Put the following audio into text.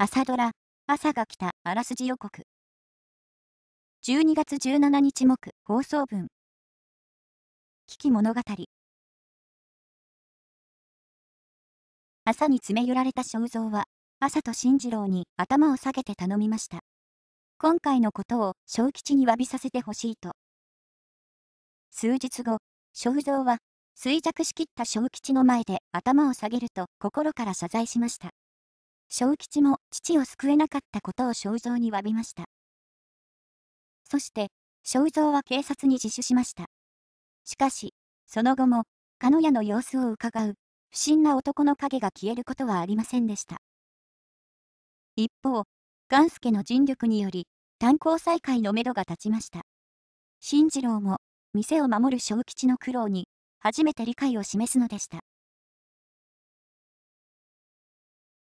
朝ドラ、朝が来た、あらすじ予告。12月17日木、放送分。危機物語。朝に詰め寄られた肖像は、朝と進次郎に頭を下げて頼みました。今回のことを小吉に詫びさせてほしいと。数日後、肖像は、衰弱しきった小吉の前で頭を下げると心から謝罪しました。小吉も父を救えなかったことを正蔵に詫びました。そして、正蔵は警察に自首しました。しかし、その後も、鹿屋の様子をうかがう、不審な男の影が消えることはありませんでした。一方、元助の尽力により、炭鉱再開のめどが立ちました。新次郎も、店を守る小吉の苦労に、初めて理解を示すのでした。